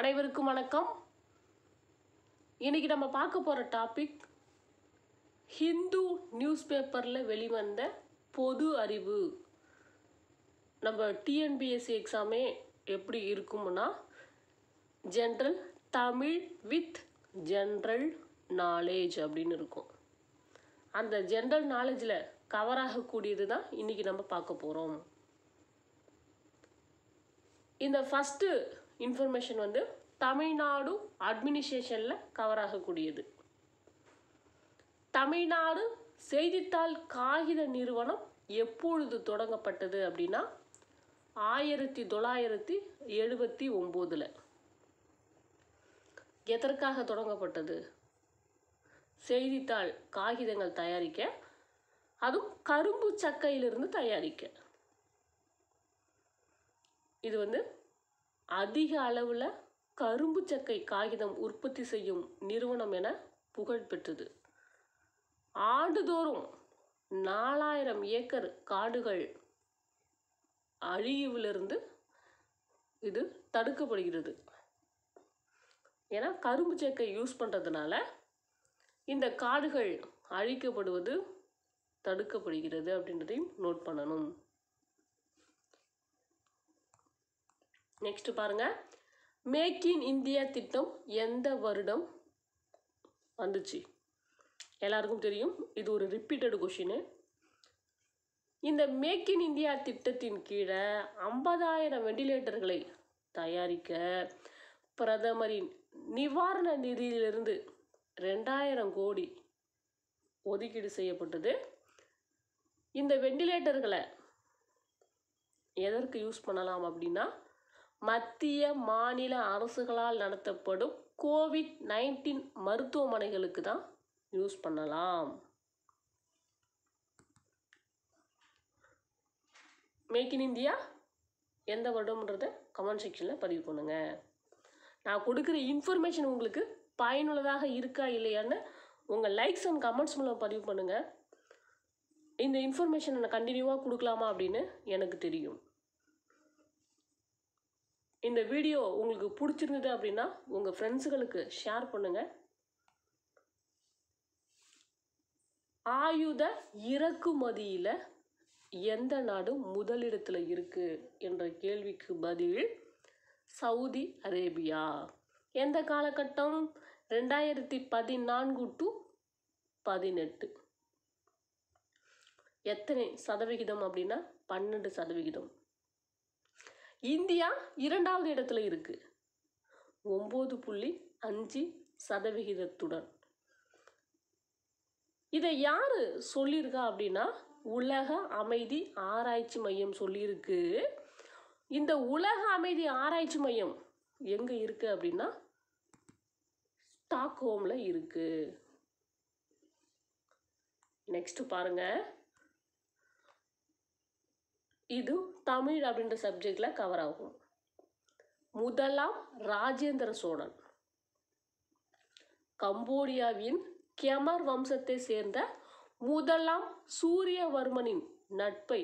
அனைவருக்கும் வணக்கம் இன்னைக்கு நம்ம பார்க்க போகிற டாபிக் ஹிந்து நியூஸ் பேப்பரில் வெளிவந்த பொது அறிவு நம்ம டிஎன்பிஎஸ்சி எக்ஸாமே எப்படி இருக்கும்னா general Tamil with general knowledge அப்படின்னு இருக்கும் அந்த ஜென்ரல் நாலேஜில் கவர் ஆகக்கூடியது தான் இன்றைக்கி நம்ம பார்க்க போகிறோம் இந்த ஃபஸ்ட்டு இன்ஃபர்மேஷன் வந்து தமிழ்நாடு அட்மினிஸ்ட்ரேஷனில் கவர் ஆகக்கூடியது தமிழ்நாடு செய்தித்தாள் காகித நிறுவனம் எப்பொழுது தொடங்கப்பட்டது அப்படின்னா ஆயிரத்தி தொள்ளாயிரத்தி எழுபத்தி ஒம்போதில் எதற்காக தொடங்கப்பட்டது செய்தித்தாள் காகிதங்கள் தயாரிக்க அதுவும் கரும்பு சக்கையிலிருந்து தயாரிக்க இது வந்து அதிக அளவில் கரும்பு சக்கை காகிதம் உற்பத்தி செய்யும் நிறுவனம் என புகழ் பெற்றது ஆண்டுதோறும் நாலாயிரம் ஏக்கர் காடுகள் அழியவிலிருந்து இது தடுக்கப்படுகிறது ஏன்னா கரும்பு சேர்க்கை யூஸ் பண்ணுறதுனால இந்த காடுகள் அழிக்கப்படுவது தடுக்கப்படுகிறது அப்படின்றதையும் நோட் பண்ணணும் நெக்ஸ்ட் பாருங்கள் மேக் இன் இந்தியா திட்டம் எந்த வருடம் வந்துச்சு எல்லாருக்கும் தெரியும் இது ஒரு ரிப்பீட்டடு கொஷினு இந்த மேக் இன் இந்தியா திட்டத்தின் கீழே ஐம்பதாயிரம் வெண்டிலேட்டர்களை தயாரிக்க பிரதமரின் நிவாரண நிதியிலிருந்து ரெண்டாயிரம் கோடி ஒதுக்கீடு செய்யப்பட்டது இந்த வெண்டிலேட்டர்களை எதற்கு யூஸ் பண்ணலாம் அப்படின்னா மத்திய மாநில அரசுகளால் நடத்தப்படும் கோவிட் நைன்டீன் மருத்துவமனைகளுக்கு தான் யூஸ் பண்ணலாம் மேக் இன் இந்தியா எந்த வருடம்ன்றத கமெண்ட் செக்ஷனில் பதிவு பண்ணுங்கள் நான் கொடுக்குற இன்ஃபர்மேஷன் உங்களுக்கு பயனுள்ளதாக இருக்கா இல்லையான்னு உங்கள் லைக்ஸ் அண்ட் கமெண்ட்ஸ் மூலம் பதிவு பண்ணுங்கள் இந்த இன்ஃபர்மேஷனை நான் கண்டினியூவாக கொடுக்கலாமா அப்படின்னு எனக்கு தெரியும் இந்த வீடியோ உங்களுக்கு பிடிச்சிருந்தது அப்படின்னா உங்கள் ஃப்ரெண்ட்ஸுகளுக்கு ஷேர் பண்ணுங்கள் ஆயுத இறக்குமதியில் எந்த நாடு முதலிடத்தில் இருக்குது என்ற கேள்விக்கு பதில் சவுதி அரேபியா எந்த காலகட்டம் ரெண்டாயிரத்தி பதினான்கு டு பதினெட்டு எத்தனை சதவிகிதம் அப்படின்னா பன்னெண்டு சதவிகிதம் இந்தியா இரண்டாவது இடத்துல இருக்குது ஒம்பது புள்ளி அஞ்சு சதவிகிதத்துடன் இதை யார் சொல்லியிருக்கா அப்படின்னா உலக அமைதி ஆராய்ச்சி மையம் சொல்லியிருக்கு இந்த உலக அமைதி ஆராய்ச்சி மையம் எங்கே இருக்குது அப்படின்னா ஸ்டாக்ஹோமில் இருக்குது நெக்ஸ்ட்டு பாருங்கள் இது தமிழ் அப்படின்ற சப்ஜெக்டில் கவர் ஆகும் முதலாம் ராஜேந்திர சோழன் கம்போடியாவின் கெமர் வம்சத்தை சேர்ந்த முதலாம் சூரியவர்மனின் நட்பை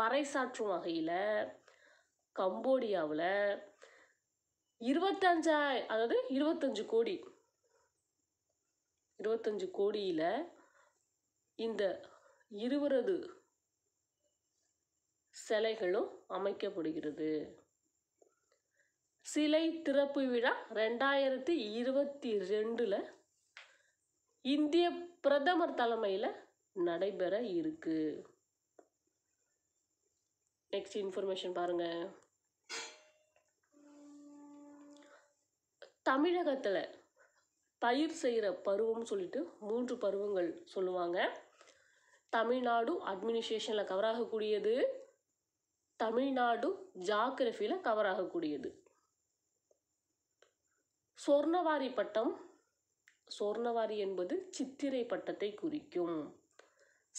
பறைசாற்றும் வகையில் கம்போடியாவில் இருபத்தஞ்சா அதாவது இருபத்தஞ்சு கோடி இருபத்தஞ்சு கோடியில் இந்த இருவரது சிலைகளும் அமைக்கப்படுகிறது சிலை திறப்பு விழா ரெண்டாயிரத்தி இருபத்தி ரெண்டில் இந்திய பிரதமர் தலைமையில் நடைபெற இருக்கு நெக்ஸ்ட் இன்ஃபர்மேஷன் பாருங்க தமிழகத்தில் பயிர் செய்கிற பருவம் சொல்லிட்டு மூன்று பருவங்கள் சொல்லுவாங்க தமிழ்நாடு அட்மினிஸ்ட்ரேஷனில் கவராகக்கூடியது தமிழ்நாடு ஜாகிரஃபியில் கவர் ஆகக்கூடியது சொர்ணவாரி பட்டம் சொர்ணவாரி என்பது சித்திரை பட்டத்தை குறிக்கும்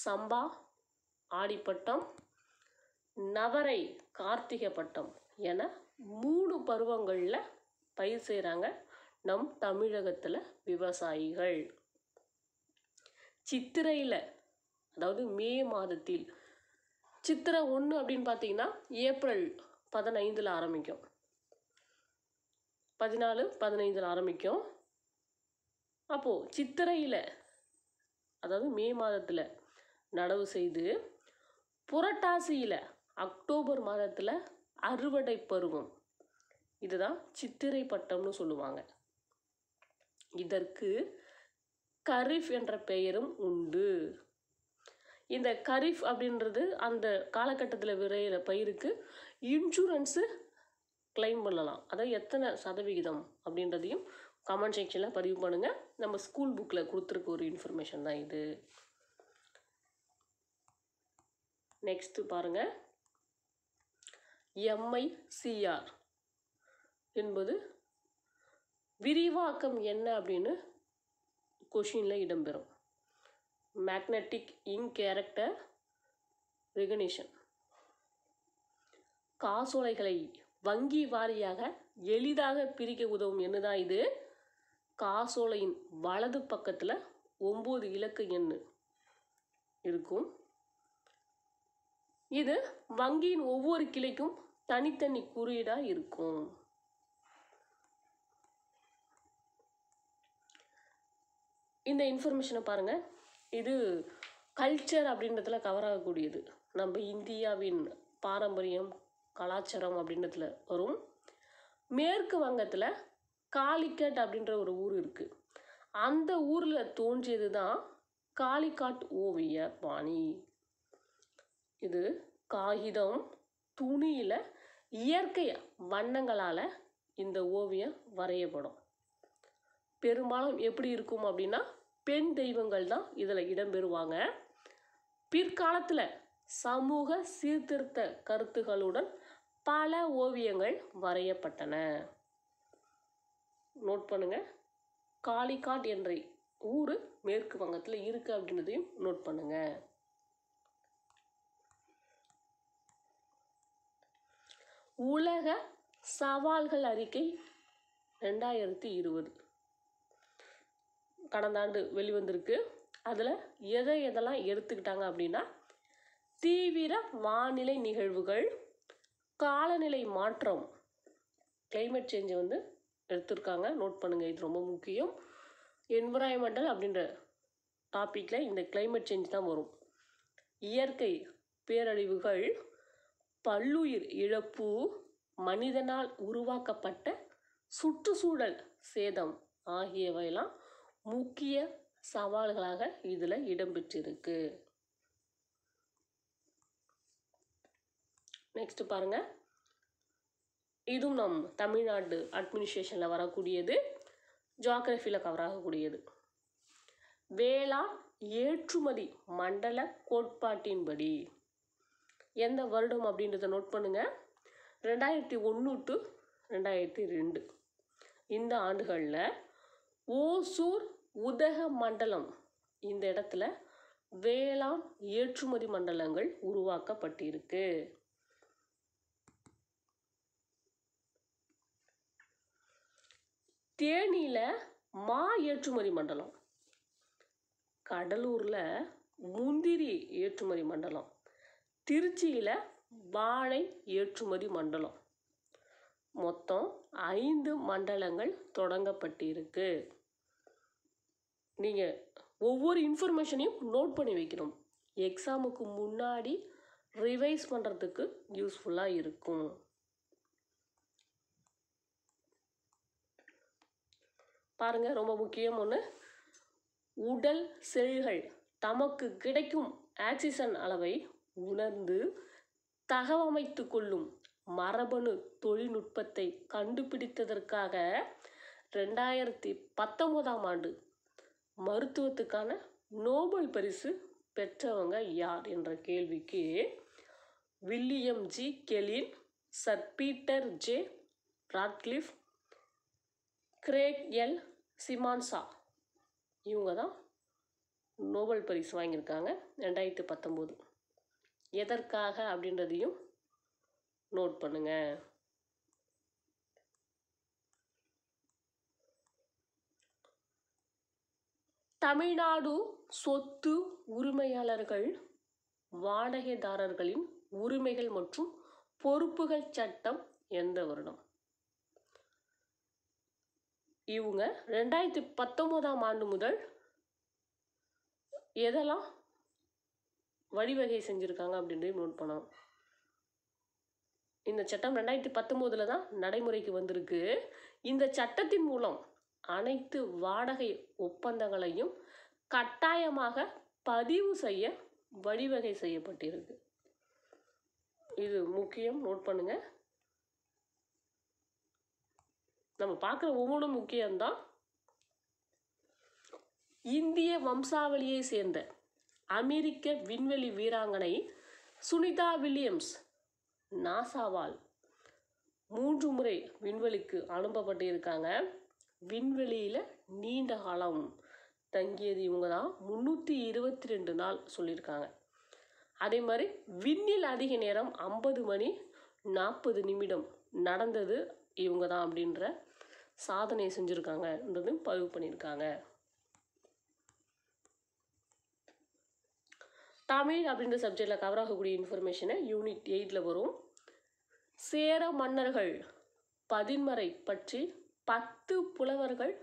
சம்பா ஆடிப்பட்டம் நவரை கார்த்திகை பட்டம் என மூணு பருவங்களில் பயிர் செய்கிறாங்க நம் தமிழகத்தில் விவசாயிகள் சித்திரையில் அதாவது மே மாதத்தில் சித்திரை ஒன்று அப்படின்னு பார்த்தீங்கன்னா ஏப்ரல் பதினைந்தில் ஆரம்பிக்கும் பதினாலு பதினைந்தில் ஆரம்பிக்கும் அப்போது சித்திரையில் அதாவது மே மாதத்தில் நடவு செய்து புரட்டாசியில் அக்டோபர் மாதத்தில் அறுவடை பருவம் இதுதான் சித்திரை பட்டம்னு சொல்லுவாங்க இதற்கு கரிஃப் என்ற பெயரும் உண்டு இந்த கரீஃப் அப்படின்றது அந்த காலகட்டத்தில் விரையிற பயிருக்கு இன்சூரன்ஸு கிளைம் பண்ணலாம் அதாவது எத்தனை சதவிகிதம் அப்படின்றதையும் கமெண்ட் செக்ஷனில் பதிவு பண்ணுங்கள் நம்ம ஸ்கூல் புக்கில் கொடுத்துருக்க ஒரு இன்ஃபர்மேஷன் தான் இது நெக்ஸ்ட்டு பாருங்கள் எம்ஐசிஆர் என்பது விரிவாக்கம் என்ன அப்படின்னு கொஷினில் இடம்பெறும் magnetic ink character recognition காசோலைகளை வங்கி வாரியாக எளிதாக பிரிக்க உதவும் என்னதான் இது காசோலையின் வலது பக்கத்தில் ஒம்பது இலக்கு எண்ணு இருக்கும் இது வங்கியின் ஒவ்வொரு கிளைக்கும் தனித்தனி குறியீடாக இருக்கும் இந்த இன்ஃபர்மேஷனை பாருங்கள் இது கல்ச்சர் அப்படின்றதுல கவர் ஆகக்கூடியது நம்ம இந்தியாவின் பாரம்பரியம் கலாச்சாரம் அப்படின்றதுல வரும் மேற்கு வங்கத்தில் காலிக்கட் அப்படின்ற ஒரு ஊர் இருக்குது அந்த ஊரில் தோன்றியது தான் காளிக்காட் ஓவிய பாணி இது காகிதம் துணியில் இயற்கை வண்ணங்களால் இந்த ஓவியம் வரையப்படும் பெரும்பாலும் எப்படி இருக்கும் அப்படின்னா பெண் தெய்வங்கள் தான் இதில் இடம்பெறுவாங்க பிற்காலத்தில் சமூக சீர்திருத்த கருத்துகளுடன் பல ஓவியங்கள் வரையப்பட்டன நோட் பண்ணுங்க காளிகாட் என்ற ஊர் மேற்கு வங்கத்தில் இருக்குது அப்படின்றதையும் நோட் பண்ணுங்க உலக சவால்கள் அறிக்கை ரெண்டாயிரத்தி இருபது கடந்த ஆண்டு வெளிவந்திருக்கு அதில் எதை எதெல்லாம் எடுத்துக்கிட்டாங்க அப்படின்னா தீவிர வானிலை நிகழ்வுகள் காலநிலை மாற்றம் கிளைமேட் சேஞ்சை வந்து எடுத்திருக்காங்க நோட் பண்ணுங்கள் இது ரொம்ப முக்கியம் என்விரான்மெண்டல் அப்படின்ற டாப்பிக்கில் இந்த கிளைமேட் சேஞ்ச் தான் வரும் இயற்கை பேரழிவுகள் பல்லுயிர் இழப்பு மனிதனால் உருவாக்கப்பட்ட சுற்றுச்சூழல் சேதம் ஆகியவையெல்லாம் முக்கிய சவால்களாக இதில் இடம்பெற்றிருக்கு நெக்ஸ்ட் பாருங்க இதுவும் நம் தமிழ்நாடு அட்மினிஸ்ட்ரேஷனில் வரக்கூடியது ஜாகிரஃபியில் கவர் ஆகக்கூடியது வேளாண் ஏற்றுமதி மண்டல கோட்பாட்டின்படி எந்த வருடம் அப்படின்றத நோட் பண்ணுங்கள் ரெண்டாயிரத்தி ஒன்று டு ரெண்டாயிரத்தி ரெண்டு இந்த ஆண்டுகளில் ஓசூர் உதக மண்டலம் இந்த இடத்துல வேளாண் ஏற்றுமதி மண்டலங்கள் உருவாக்கப்பட்டிருக்கு தேனியில் மா ஏற்றுமதி மண்டலம் கடலூரில் முந்திரி ஏற்றுமதி மண்டலம் திருச்சியில் வாழை ஏற்றுமதி மண்டலம் மொத்தம் ஐந்து மண்டலங்கள் தொடங்கப்பட்டிருக்கு நீங்கள் ஒவ்வொரு இன்ஃபர்மேஷனையும் நோட் பண்ணி வைக்கணும் எக்ஸாமுக்கு முன்னாடி ரிவைஸ் பண்ணுறதுக்கு யூஸ்ஃபுல்லாக இருக்கும் பாருங்கள் ரொம்ப முக்கியம் ஒன்று உடல் செல்கள் தமக்கு கிடைக்கும் ஆக்சிஜன் அளவை உணர்ந்து தகவமைத்து கொள்ளும் மரபணு தொழில்நுட்பத்தை கண்டுபிடித்ததற்காக ரெண்டாயிரத்தி பத்தொம்போதாம் ஆண்டு மருத்துவத்துக்கான நோபல் பரிசு பெற்றவங்க யார் என்ற கேள்விக்கு William G Kaelin sir Peter J Ratcliffe Gregg L Semenza இவங்க தான் நோபல் பரிசு வாங்கியிருக்காங்க ரெண்டாயிரத்து பத்தொம்போது எதற்காக அப்படின்றதையும் நோட் பண்ணுங்கள் தமிழ்நாடு சொத்து உரிமையாளர்கள் வாடகைதாரர்களின் உரிமைகள் மற்றும் பொறுப்புகள் சட்டம் எந்த வருடம் இவங்க ரெண்டாயிரத்தி பத்தொம்போதாம் ஆண்டு முதல் எதெல்லாம் வழிவகை செஞ்சுருக்காங்க அப்படின்றது நோட் பண்ணோம் இந்த சட்டம் ரெண்டாயிரத்தி பத்தொம்போதில் தான் நடைமுறைக்கு வந்திருக்கு இந்த சட்டத்தின் மூலம் அனைத்து வாடகை ஒப்பந்தங்களையும் கட்டாயமாக பதிவு செய்ய வழிவகை செய்யப்பட்டிருக்கு இது முக்கியம் நோட் பண்ணுங்க நம்ம பார்க்குற ஒவ்வொன்றும் முக்கியம்தான் இந்திய வம்சாவளியை சேர்ந்த அமெரிக்க விண்வெளி வீராங்கனை சுனிதா வில்லியம்ஸ் நாசாவால் மூன்று முறை விண்வெளிக்கு அனுப்பப்பட்டிருக்காங்க விண்வெளியில் நீண்ட காலம் தங்கியது இவங்க தான் முந்நூற்றி இருபத்தி ரெண்டு நாள் சொல்லியிருக்காங்க அதே மாதிரி விண்ணில் அதிக நேரம் ஐம்பது மணி நாற்பது நிமிடம் நடந்தது இவங்க தான் அப்படின்ற சாதனை செஞ்சுருக்காங்கன்றது பதிவு பண்ணியிருக்காங்க தமிழ் அப்படின்ற சப்ஜெக்டில் கவர் ஆகக்கூடிய இன்ஃபர்மேஷனை யூனிட் எயிட்டில் வரும் சேர மன்னர்கள் பதின்மறை பற்றி பத்து புலவர்கள்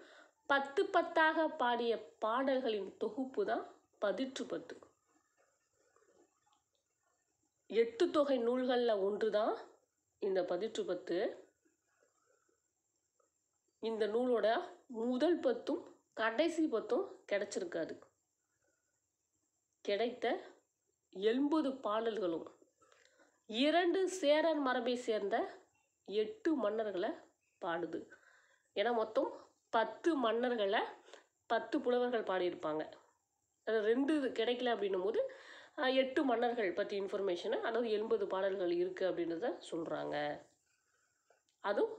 பத்து பத்தாக பாடிய பாடல்களின் தொகுப்பு தான் பதிற்று பத்து எட்டு தொகை நூல்களில் ஒன்று தான் இந்த பதிற்று பத்து இந்த நூலோட முதல் பத்தும் கடைசி பத்தும் கிடைச்சிருக்காது கிடைத்த எண்பது பாடல்களும் இரண்டு சேரர் மரபை சேர்ந்த எட்டு மன்னர்களை பாடுது ஏன்னா மொத்தம் பத்து மன்னர்களை பத்து புலவர்கள் பாடியிருப்பாங்க அது ரெண்டு கிடைக்கல அப்படின்னும் போது எட்டு மன்னர்கள் பற்றி இன்ஃபர்மேஷனை அதாவது எண்பது பாடல்கள் இருக்குது அப்படின்றத சொல்கிறாங்க அதுவும்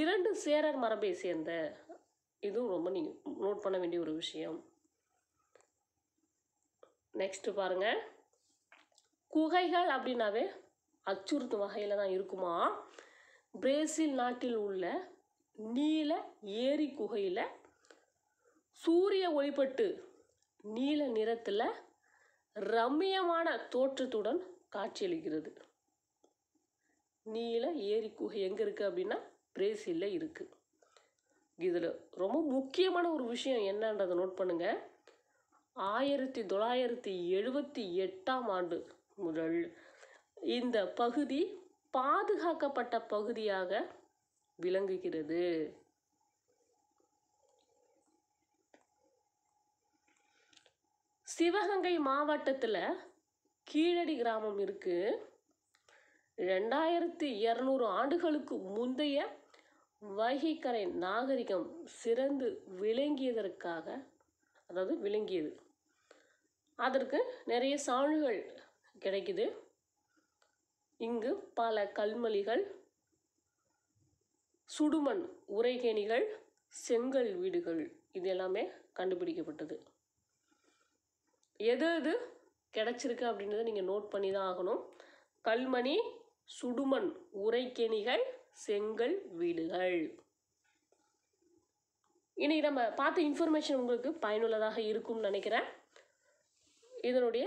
இரண்டு சேரர் மரபை சேர்ந்த இதுவும் ரொம்ப நீங்கள் நோட் பண்ண வேண்டிய ஒரு விஷயம் நெக்ஸ்ட்டு பாருங்கள் குகைகள் அப்படின்னாவே அச்சுறுத்தும் வகையில் தான் இருக்குமா பிரேசில் நாட்டில் உள்ள நீல ஏரி குகையில் சூரிய ஒளிப்பட்டு நீல நிறத்தில் ரம்மியமான தோற்றத்துடன் காட்சியளிக்கிறது நீல ஏரி குகை எங்கே இருக்குது அப்படின்னா பிரேசிலில் இருக்குது இதில் ரொம்ப முக்கியமான ஒரு விஷயம் என்னன்றதை நோட் பண்ணுங்கள் ஆயிரத்தி தொள்ளாயிரத்தி எழுபத்தி எட்டாம் ஆண்டு முதல் இந்த பகுதி பாதுகாக்கப்பட்ட பகுதியாக விளங்குகிறது சிவகங்கை மாவட்டத்தில் கீழடி கிராமம் இருக்கு ரெண்டாயிரத்தி இரநூறு ஆண்டுகளுக்கு முந்தைய வைகைக்கரை நாகரிகம் சிறந்து விளங்கியதற்காக அதாவது விளங்கியது அதற்கு நிறைய சான்றுகள் கிடைக்குது இங்கு பல கல்மொழிகள் சுடுமண் உரைகேணிகள் செங்கல் வீடுகள் இது எல்லாமே கண்டுபிடிக்கப்பட்டது எது எது கிடச்சிருக்கு அப்படின்றத நீங்கள் நோட் பண்ணி தான் ஆகணும் கல்மணி சுடுமண் உரைக்கேணிகள் செங்கல் வீடுகள் இன்றைக்கி நம்ம பார்த்த இன்ஃபர்மேஷன் உங்களுக்கு பயனுள்ளதாக இருக்கும்னு நினைக்கிறேன் இதனுடைய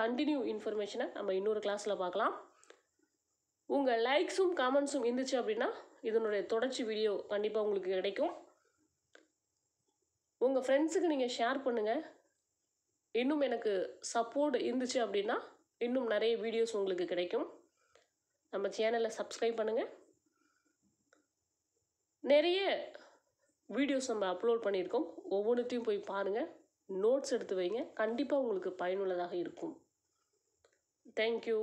கண்டினியூ இன்ஃபர்மேஷனை நம்ம இன்னொரு கிளாஸில் பார்க்கலாம் உங்கள் லைக்ஸும் காமெண்ட்ஸும் இருந்துச்சு அப்படின்னா இதனுடைய தொடர்ச்சி வீடியோ கண்டிப்பாக உங்களுக்கு கிடைக்கும் உங்கள் ஃப்ரெண்ட்ஸுக்கு நீங்கள் ஷேர் பண்ணுங்கள் இன்னும் எனக்கு சப்போர்ட் இருந்துச்சு அப்படின்னா இன்னும் நிறைய வீடியோஸ் உங்களுக்கு கிடைக்கும் நம்ம சேனலை சப்ஸ்கிரைப் பண்ணுங்கள் நிறைய வீடியோஸ் நம்ம அப்லோட் பண்ணியிருக்கோம் ஒவ்வொன்றுத்தையும் போய் பாருங்கள் நோட்ஸ் எடுத்து வைங்க கண்டிப்பாக உங்களுக்கு பயனுள்ளதாக இருக்கும் தேங்க்யூ